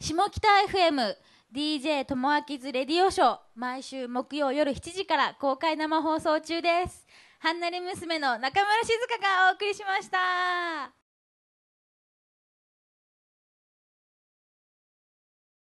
下北 FM DJ ともあきずレディオショー毎週木曜夜7時から公開生放送中ですはんなり娘の中村静香がお送りしました